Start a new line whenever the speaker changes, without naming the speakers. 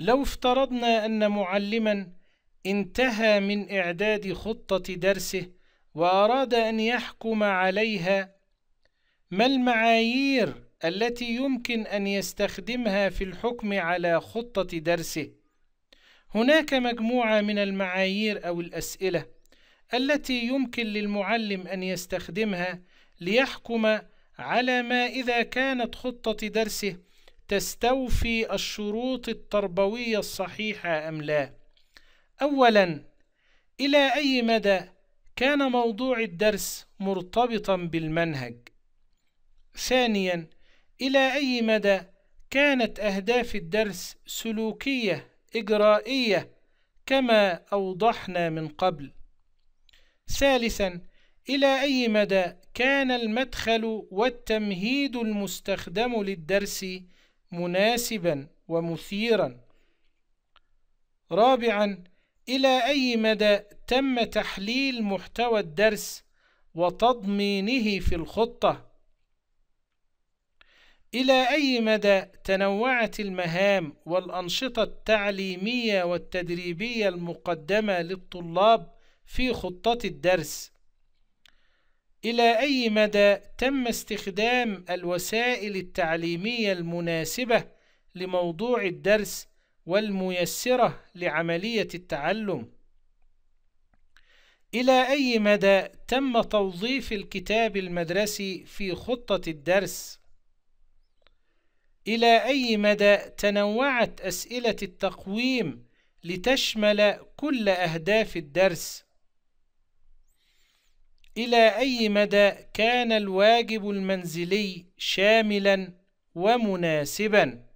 لو افترضنا أن معلما انتهى من إعداد خطة درسه وأراد أن يحكم عليها ما المعايير التي يمكن أن يستخدمها في الحكم على خطة درسه؟ هناك مجموعة من المعايير أو الأسئلة التي يمكن للمعلم أن يستخدمها ليحكم على ما إذا كانت خطة درسه تستوفي الشروط التربوية الصحيحة أم لا؟ أولاً إلى أي مدى كان موضوع الدرس مرتبطا بالمنهج؟ ثانياً إلى أي مدى كانت أهداف الدرس سلوكية إجرائية كما أوضحنا من قبل؟ ثالثاً إلى أي مدى كان المدخل والتمهيد المستخدم للدرس مناسبا ومثيرا رابعا إلى أي مدى تم تحليل محتوى الدرس وتضمينه في الخطة إلى أي مدى تنوعت المهام والأنشطة التعليمية والتدريبية المقدمة للطلاب في خطة الدرس إلى أي مدى تم استخدام الوسائل التعليمية المناسبة لموضوع الدرس والميسرة لعملية التعلم؟ إلى أي مدى تم توظيف الكتاب المدرسي في خطة الدرس؟ إلى أي مدى تنوعت أسئلة التقويم لتشمل كل أهداف الدرس؟ إلى أي مدى كان الواجب المنزلي شاملا ومناسبا